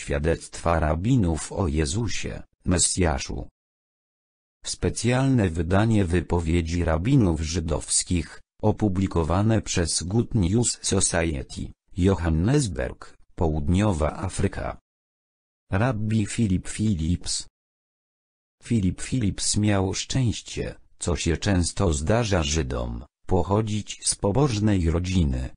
świadectwa rabinów o Jezusie, Mesjaszu. Specjalne wydanie wypowiedzi rabinów żydowskich, opublikowane przez Good News Society, Johannesburg, Południowa Afryka. Rabbi Philip Philips Philip Philips miał szczęście, co się często zdarza Żydom, pochodzić z pobożnej rodziny.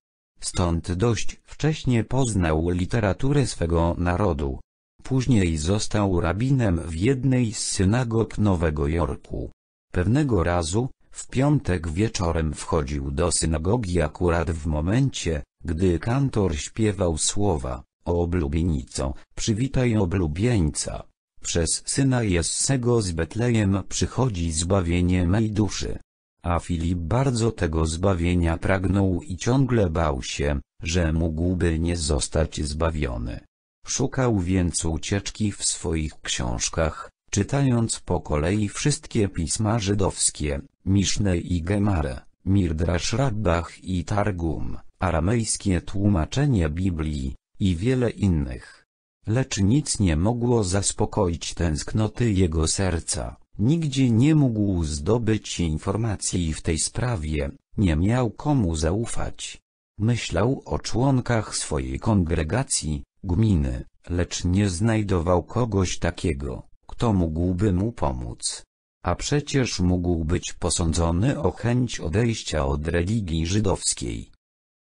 Stąd dość wcześnie poznał literaturę swego narodu. Później został rabinem w jednej z synagog Nowego Jorku. Pewnego razu, w piątek wieczorem wchodził do synagogi akurat w momencie, gdy kantor śpiewał słowa, o oblubienico, przywitaj oblubieńca. Przez syna Jessego z Betlejem przychodzi zbawienie mej duszy. A Filip bardzo tego zbawienia pragnął i ciągle bał się, że mógłby nie zostać zbawiony. Szukał więc ucieczki w swoich książkach, czytając po kolei wszystkie pisma żydowskie, Miszne i Gemare, Mirdrasz Rabbach i Targum, aramejskie tłumaczenie Biblii, i wiele innych. Lecz nic nie mogło zaspokoić tęsknoty jego serca. Nigdzie nie mógł zdobyć informacji w tej sprawie, nie miał komu zaufać. Myślał o członkach swojej kongregacji, gminy, lecz nie znajdował kogoś takiego, kto mógłby mu pomóc. A przecież mógł być posądzony o chęć odejścia od religii żydowskiej.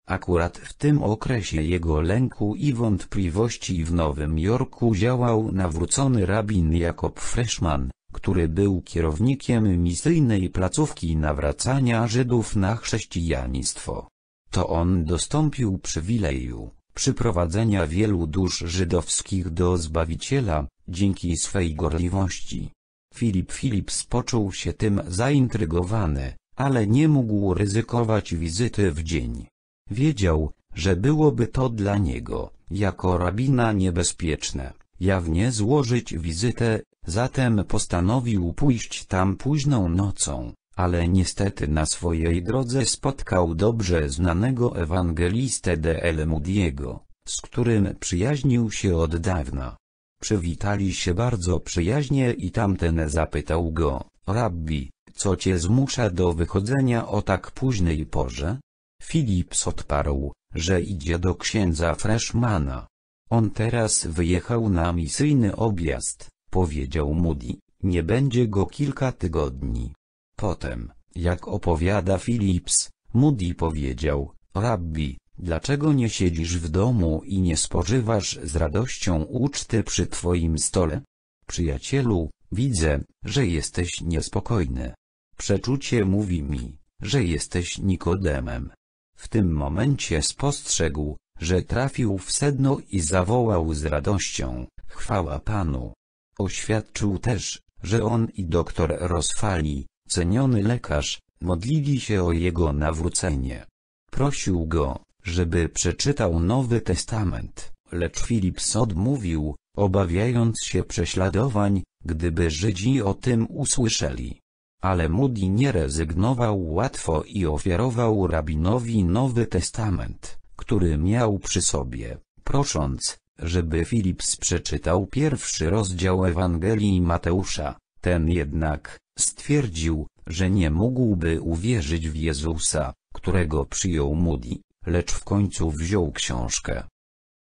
Akurat w tym okresie jego lęku i wątpliwości w Nowym Jorku działał nawrócony rabin Jakob Freshman, który był kierownikiem misyjnej placówki nawracania Żydów na chrześcijaństwo. To on dostąpił przywileju przyprowadzenia wielu dusz żydowskich do Zbawiciela, dzięki swej gorliwości. Filip Philips poczuł się tym zaintrygowany, ale nie mógł ryzykować wizyty w dzień. Wiedział, że byłoby to dla niego, jako rabina niebezpieczne, jawnie złożyć wizytę Zatem postanowił pójść tam późną nocą, ale niestety na swojej drodze spotkał dobrze znanego ewangelistę de L. Moody'ego, z którym przyjaźnił się od dawna. Przywitali się bardzo przyjaźnie i tamten zapytał go, Rabbi, co cię zmusza do wychodzenia o tak późnej porze? Philips odparł, że idzie do księdza Freshmana. On teraz wyjechał na misyjny objazd powiedział Moody, nie będzie go kilka tygodni. Potem, jak opowiada Philips, Moody powiedział, Rabbi, dlaczego nie siedzisz w domu i nie spożywasz z radością uczty przy twoim stole? Przyjacielu, widzę, że jesteś niespokojny. Przeczucie mówi mi, że jesteś Nikodemem. W tym momencie spostrzegł, że trafił w sedno i zawołał z radością, chwała Panu. Oświadczył też, że on i doktor Rosfali, ceniony lekarz, modlili się o jego nawrócenie. Prosił go, żeby przeczytał Nowy Testament, lecz Philips odmówił, obawiając się prześladowań, gdyby Żydzi o tym usłyszeli. Ale Moody nie rezygnował łatwo i ofiarował rabinowi Nowy Testament, który miał przy sobie, prosząc, żeby Filips przeczytał pierwszy rozdział Ewangelii Mateusza, ten jednak, stwierdził, że nie mógłby uwierzyć w Jezusa, którego przyjął Mudi, lecz w końcu wziął książkę.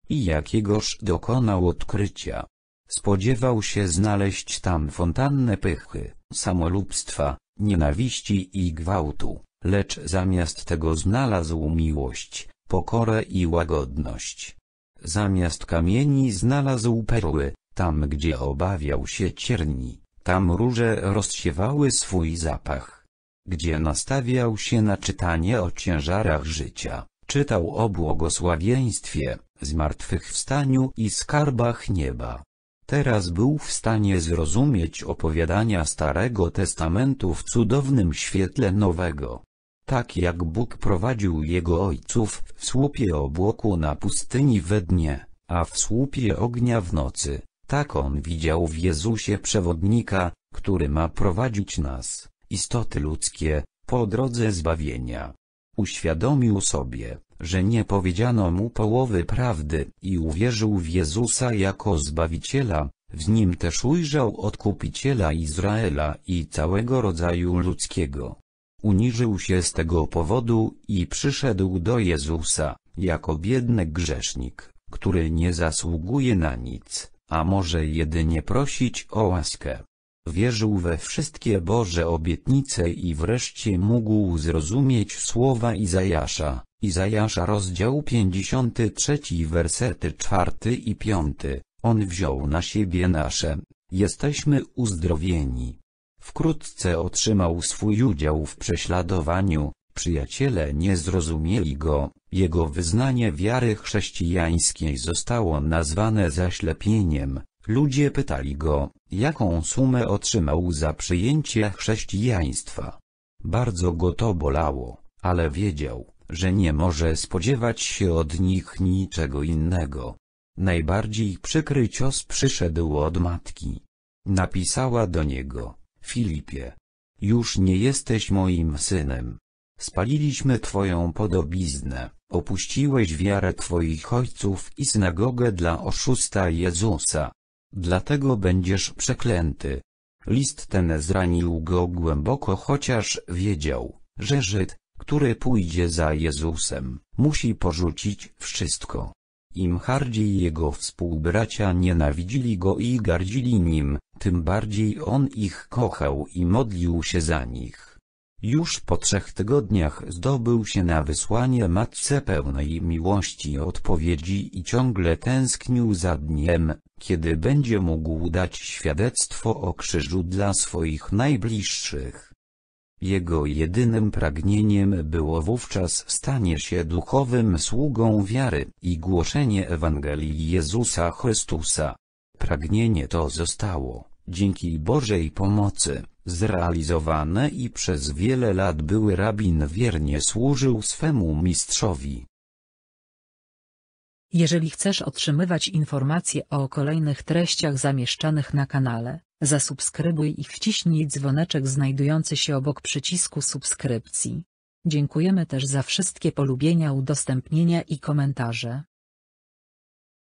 I jakiegoż dokonał odkrycia. Spodziewał się znaleźć tam fontannę pychy, samolubstwa, nienawiści i gwałtu, lecz zamiast tego znalazł miłość, pokorę i łagodność. Zamiast kamieni znalazł perły, tam gdzie obawiał się cierni, tam róże rozsiewały swój zapach. Gdzie nastawiał się na czytanie o ciężarach życia, czytał o błogosławieństwie, zmartwychwstaniu i skarbach nieba. Teraz był w stanie zrozumieć opowiadania Starego Testamentu w cudownym świetle Nowego tak jak Bóg prowadził jego ojców w słupie obłoku na pustyni we dnie, a w słupie ognia w nocy, tak on widział w Jezusie przewodnika, który ma prowadzić nas, istoty ludzkie, po drodze zbawienia. Uświadomił sobie, że nie powiedziano mu połowy prawdy i uwierzył w Jezusa jako Zbawiciela, w nim też ujrzał Odkupiciela Izraela i całego rodzaju ludzkiego. Uniżył się z tego powodu i przyszedł do Jezusa, jako biedny grzesznik, który nie zasługuje na nic, a może jedynie prosić o łaskę. Wierzył we wszystkie Boże obietnice i wreszcie mógł zrozumieć słowa Izajasza, Izajasza rozdział 53 wersety 4 i 5, On wziął na siebie nasze, jesteśmy uzdrowieni. Wkrótce otrzymał swój udział w prześladowaniu, przyjaciele nie zrozumieli go, jego wyznanie wiary chrześcijańskiej zostało nazwane zaślepieniem. Ludzie pytali go, jaką sumę otrzymał za przyjęcie chrześcijaństwa. Bardzo go to bolało, ale wiedział, że nie może spodziewać się od nich niczego innego. Najbardziej przykry cios przyszedł od matki. Napisała do niego, Filipie. Już nie jesteś moim synem. Spaliliśmy twoją podobiznę, opuściłeś wiarę twoich ojców i synagogę dla oszusta Jezusa. Dlatego będziesz przeklęty. List ten zranił go głęboko chociaż wiedział, że Żyd, który pójdzie za Jezusem, musi porzucić wszystko. Im bardziej jego współbracia nienawidzili go i gardzili nim, tym bardziej on ich kochał i modlił się za nich. Już po trzech tygodniach zdobył się na wysłanie matce pełnej miłości odpowiedzi i ciągle tęsknił za dniem, kiedy będzie mógł dać świadectwo o krzyżu dla swoich najbliższych. Jego jedynym pragnieniem było wówczas stanie się duchowym sługą wiary i głoszenie Ewangelii Jezusa Chrystusa. Pragnienie to zostało dzięki Bożej pomocy, zrealizowane i przez wiele lat były rabin wiernie służył swemu mistrzowi. Jeżeli chcesz otrzymywać informacje o kolejnych treściach zamieszczanych na kanale, zasubskrybuj i wciśnij dzwoneczek znajdujący się obok przycisku subskrypcji. Dziękujemy też za wszystkie polubienia udostępnienia i komentarze.